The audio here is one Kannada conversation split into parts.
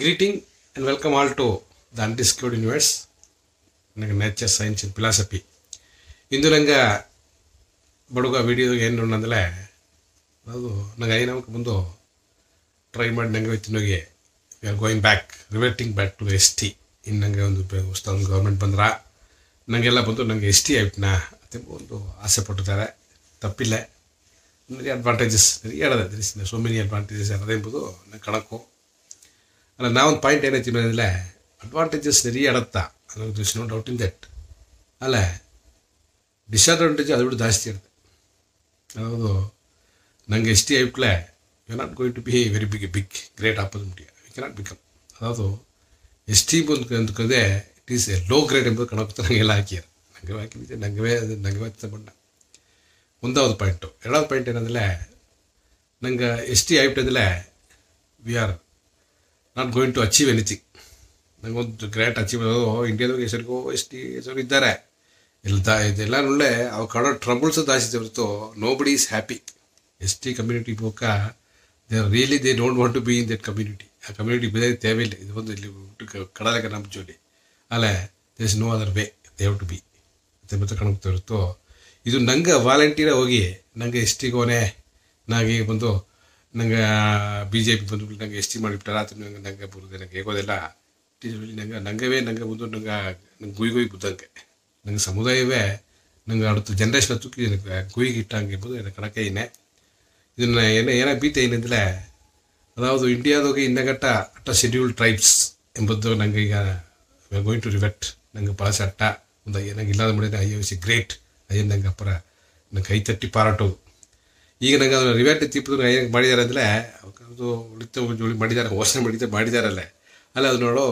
greeting and welcome all to the the universe ನನಗೆ ನೇಚರ್ ಸೈನ್ಸ್ ಇನ್ ಫಿಲಾಸಫಿ ಇಂದು ನಂಗೆ ಬಡುಗ ವೀಡಿಯೋದಾಗ ಏನು ನೋಡಂದಲೆ ಅದು ನಂಗೆ ಐನಾಮಕ್ಕೆ ಬಂದು ಟ್ರೈ ಮಾಡಿ ನಂಗೆ ಹೋಯ್ತು ನನಗೆ we are going back reverting back to S T ಇನ್ನು ನನಗೆ ಒಂದು ಒಂದು ಗೌರ್ಮೆಂಟ್ ಬಂದ್ರ ನನಗೆಲ್ಲ ಬಂದು ನಂಗೆ ಎಸ್ ಟಿ ಆಯ್ತನಾ ಅಂತ ಒಂದು ಆಸೆ ಪಟ್ಟಿದ್ದಾರೆ ತಪ್ಪಿಲ್ಲ ನನಗೆ ಅಡ್ವಾಂಟೇಜಸ್ ನನಗೆ ಹೇಳಿದೆ ಸೊ ಮೆನಿ ಅಡ್ವಾಂಟೇಜಸ್ ಎಂಬುದು ನಂಗೆ ಕಣಕ್ಕು ಅಲ್ಲ ಒಂದು ಪಾಯಿಂಟ್ ಏನೈತಿ ಮೇಲೆ ಅಡ್ವಾಂಟೇಜಸ್ ಸರಿ ಇಡತ್ತಾ ಅನ್ನೋದು this no doubt in that ಅಲ್ಲ ಡಿಸ್ಅಡ್ವಾಂಟೇಜ್ ಅದು ಬಿಟ್ಟು ಜಾಸ್ತಿ ಇರುತ್ತೆ ಹೌದು ನನಗೆ ಎಸ್ ಟಿ ಐಪ್ಲೆ you not going to be very big big great opportunity can cannot become ಅದಾವುದು ಎಸ್ ಟಿ ಬಂದು ಅಂದ್ಕೊಂಡೆ it is a low grade ಎಂಬುದು ಕಣಕ್ಕೆ ನನಗೆಲ್ಲ ಹಾಕಿದ್ದಾರೆ ನನಗೆ ಹಾಕಿದ್ದೆ ನನಗೆ ನನಗೆ ಬಣ್ಣ ಮುಂದಾವ್ದು ಪಾಯಿಂಟು ಎರಡಾவது ಪಾಯಿಂಟ್ ಏನಂದರೆ ನಂಗೆ ಎಸ್ ಟಿ ಐಪ್ಟ್ ಅಂದರೆ we are not going to achieve anything ನನಗೊಂದು ಗ್ರೇಟ್ ಅಚೀವ್ ಇಂಡಿಯಾದವ್ರಿಗೆ ಹೆಸರಿಗೋ ಎಷ್ಟು ಹೆಸರು ಇದ್ದಾರೆ ಇಲ್ಲಿ ದಾ ಇದೆಲ್ಲ ನೋಡೇ ಅವ್ರು ಕಡೋ ಟ್ರಬಲ್ಸ್ ದಾಸಿದೆ ಹೊರತು nobody is happy S T community ಪಕ್ಕ they are really they don't want to be in that community ಆ ಕಮ್ಯುನಿಟಿ ಬೇರೆ ತೇವೆ ಇಲ್ಲ ಇದು ಬಂದು ಇಲ್ಲಿ ಕಡಲಕ್ಕೆ ನಮ್ಮ ಜೋಲಿ ಅಲ್ಲೇ there is no other way they have to be ಮತ್ತೆ ಮತ್ತೆ ಕಾಣುತ್ತೆ ಹೊರತು ಇದು ನಂಗೆ ವಾಲಂಟಿಯರ್ ಹೋಗಿ ನನಗೆ ಎಸ್ ಟಿಗೋನೆ ನನಗೆ ಬಂದು ನಂಗೆ ಬಿ ಜೆ ಪಿ ಬಂದ್ಬಿಟ್ಟು ನಂಗೆ ಎಸ್ ಟಿ ಮಾಡಿಬಿಟ್ಟಾರ ಅದನ್ನು ನಂಗೆ ನಂಗೆ ಬರೋದು ನಂಗೆ ಹೇಗೋದೆಲ್ಲ ಟೀಚರ್ಗಳು ನಂಗೆ ನಂಗವೇ ನಂಗೆ ಬಂದು ನಂಗೆ ನಂಗೆ ಗುಯ್ ಗುಯ್ ಬುದ್ದಂಗೆ ನಂಗೆ ಸಮುದಾಯವೇ ನಂಗೆ அடுத்த ஜென்ரேஷனை தூக்கி எனக்கு குயிக்கிட்டாங்க என்பது எனக்கு கணக்கே என்ன இது என்ன ஏன்னா பீத்த இனத்தில் அதாவது இந்தியாவுக்கு இந்த கட்ட அட்ட ஷெட்யூல் ட்ரைப்ஸ் என்பது நாங்கள் ಈಗ ಗೋಯಿಂಗ್ ಟು ರಿವೆಟ್ ನಂಗೆ ಭಾಳ ಸಟ್ಟ ಒಂದು ನಂಗೆ ಇಲ್ಲದ ಮಾಡಿದ್ರೆ ಐ ವಾಸ್ ಎ ಗ್ರೇಟ್ ಅಯ್ಯ ನಂಗೆ ಅಪ್ಪರ ನಂಗೆ ಕೈ ತಟ್ಟಿ ಪಾರಾಟೋದು ಈಗ ನಂಗೆ ಅದನ್ನು ರಿವ್ಯಾಟ್ ತಿಪ್ಪದವ್ರು ಏನಕ್ಕೆ ಮಾಡಿದ್ದಾರೆ ಅಂದರೆ ಅದು ಉಳಿತು ಮಾಡಿದ್ದಾರೆ ವರ್ಷ ಮಾಡಿದ್ದೆ ಅಲ್ಲೇ ಅಲ್ಲ ಅದು ನೋಡು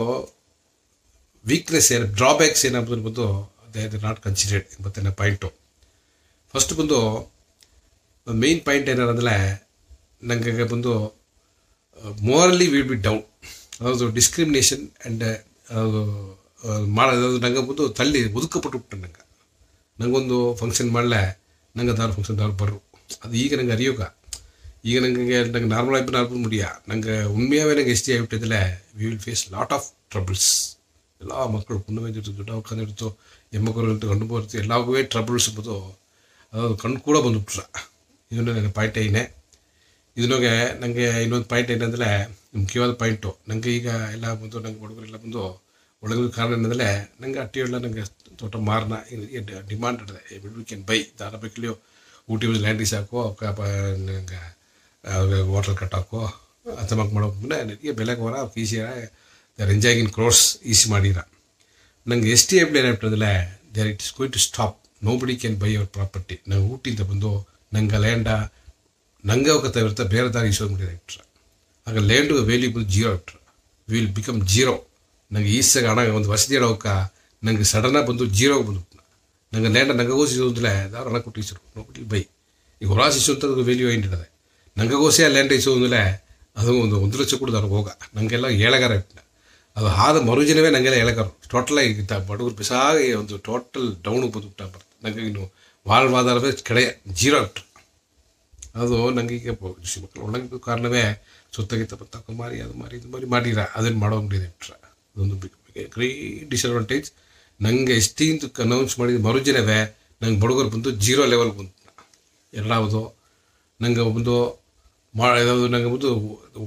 ವೀಕ್ನೆಸ್ ಏನು ಡ್ರಾಬ್ಯಾಕ್ಸ್ ಏನಂಬುದು ಬಂದು ದೇ ಆರ್ ನಾಟ್ ಕನ್ಸಿಡರ್ಡ್ ನನ್ನ ಪಾಯಿಂಟು ಫಸ್ಟ್ ಬಂದು ಮೇನ್ ಪಾಯಿಂಟ್ ಅಂದರೆ ನನಗೆ ಬಂದು ಮೋರಲಿ ವಿಲ್ ಬಿ ಡೌನ್ ಅದು ಡಿಸ್ಕ್ರಿಮಿನೇಷನ್ ಆ್ಯಂಡ್ ಅದು ಮಾಡೋದು ನಂಗೆ ಬಂದು ತಳ್ಳಿ ಒದುಕಪಟ್ಟು ಬಿಟ್ಟು ನಂಗೆ ನಂಗೊಂದು ಫಂಕ್ಷನ್ ಮಾಡಲೇ ನಂಗೆ ಫಂಕ್ಷನ್ ದಾರು ಬರು ಅದು ಈಗ ನಂಗೆ ಅರಿಯೋಗ ಈಗ ನನಗೆ ನಂಗೆ ನಾರ್ಮಲ್ ಆಗಿ ನಾರ್ಮಲ್ ಮುಡಿಯ ನಂಗೆ ಉಣ್ಮೆಯಾಗೇ ನಂಗೆ ಎಸ್ ಟಿ ಆಗಿಬಿಟ್ಟಿದ್ಲೆ we will face lot of troubles ಎಲ್ಲ ಮಕ್ಕಳು ಪುಣ್ಯ ಬಂದಿರ್ತು ದುಡ್ಡು ಹಾಕೊಂಡಿರ್ತು ಹೆಮ್ಮಕ್ಕಳು ಇರ್ತು ಗಂಡು ಬರುತ್ತೆ ಎಲ್ಲವೇ ಟ್ರಬಲ್ಸ್ ಬಂದು ಅದೊಂದು ಕಣ್ಣು ಕೂಡ ಬಂದುಬಿಟ್ರ ಇದನ್ನು ನನಗೆ ಪಾಯಿಂಟ್ ಏನೇ ಇದನ್ನಾಗೆ ನನಗೆ ಇನ್ನೊಂದು ಪಾಯಿಂಟ್ ಏನಂದರೆ ಮುಖ್ಯವಾದ ಪಾಯಿಂಟು ನನಗೆ ಈಗ ಎಲ್ಲ ಬಂದು ನಂಗೆ ಹುಡುಗರೆಲ್ಲ ಬಂದು ಒಳಗಿದ ಕಾರಣ ಏನಂದರೆ ನಂಗೆ ಅಟ್ಟಿ ಎಲ್ಲ ನನಗೆ ತೋಟ ಮಾರನ ಡಿಮಾಂಡ್ ಇದೆ ಮಿಡ್ ವಿ ಕ್ಯಾನ್ ಬೈ ಧಾರಾವಾಹಿಕಲ್ಲಿಯೂ ಊಟಿ ಈಸ್ ಹಾಕೋ ವಾಟರ್ ಕಟ್ ಹಾಕೋ ಅಸಮಕ್ ಮಾಡೋ ಮುನ್ನ ಹೊರ ಬೆಳಗ್ಗೆ ವರ ಈಸಿಯಾರ ರೆಂಜಾಗಿನ್ ಕ್ರೋರ್ಸ್ ಈಸಿ ಮಾಡಿರ ನಂಗೆ ಎಸ್ ಟಿ ಎಫ್ ಏನಾಗ್ತದಲ್ಲೇ there it is going to stop nobody can buy our property ನಂಗೆ ಊಟಿಯಿಂದ ಬಂದು ನಂಗೆ ಲ್ಯಾಂಡ ನಂಗೆ ಹೋಗ್ತಾ ತವಿರ್ತಾ ಬೇರೆ ದಾರಿ ಈಸೋಗ್ಬಿಟ್ಟಿದೆ ಇಟ್ರೆ ಆಗ ಲ್ಯಾಂಡು ವೇಲ್ಯೂಬಲ್ ಜೀರೋ ಇಟ್ಟರು ವಿಲ್ ಬಿಕಮ್ ಜೀರೋ ನಂಗೆ ಈಸಾಗ ಹಣ ಒಂದು ವಸತಿ ಹೋಗಕ್ಕೆ ನಂಗೆ ಸಡನ್ನಾಗಿ ಬಂದು ಜೀರೋಗೆ ಬಂದು ನಂಗೆ ಲ್ಯಾಂಡ ನಂಗೋಸಿಸೋದಿಲ್ಲ ಧಾರಾಳ ಕೊಟ್ಟಿಸರು ನೋಟಿ ಬೈ ಈಗ ಹೊರಾಸಿಸುವಂಥದ್ದು ವ್ಯಾಲ್ಯೂ ಏನಿರ್ತದೆ ನಂಗೋಸಿ ಆ ಲ್ಯಾಂಡ್ ಇಸೋದಿಲ್ಲ ಅದು ಒಂದು ಒಂದು ಲಕ್ಷ ಕೂಡ ನನಗೆ ಹೋಗ ನನಗೆಲ್ಲ ಏಳಗಾರ ಇಟ್ಟಿನ ಅದು ಆದ ಮರುಜನವೇ ನನಗೆಲ್ಲ ಏಳಗಾರು ಟೋಟಲಾಗಿ ಇದ್ದ ಬಡವರು ಬಿಸಾಗಿ ಒಂದು ಟೋಟಲ್ ಡೌನಿಗೆ ಬಂದುಬಿಟ್ಟ ಬರ್ತದೆ ನನಗೆ ಇನ್ನು ವಾಲ್ವಾದಾರವೇ ಕಡೆ ಜೀರೋ ಆಗ್ಬಿಟ್ರು ಅದು ನನಗೆ ಈಗ ಮಕ್ಕಳು ಒಣಗಿದ ಕಾರಣವೇ ಸುತ್ತಗಿತ್ತ ಬತ್ತಕ್ಕ ಮಾರಿ ಅದು ಮಾರಿ ಇದು ಮಾರಿ ಮಾಡಿರ ಅದನ್ನು ಮಾಡೋ ಅಂಗಡಿ ಬಿಟ್ರೆ ಅದೊಂದು ಬಿಗ್ ಗ್ರೇಟ್ ಡಿಸ್ಅಡ್ವಾಂಟೇಜ್ ನಂಗೆ ಎಷ್ಟಿಂದ ಅನೌನ್ಸ್ ಮಾಡಿದ ಮರುಜಿನವೇ ನಂಗೆ ಬಡಗರು ಬಂತು ಜೀರೋ ಲೆವೆಲ್ ಬಂತು ಎಲ್ಲಾವುದು ನಂಗೆ ಒಂದು ಮಾ ನಂಗೆ ಬಂದು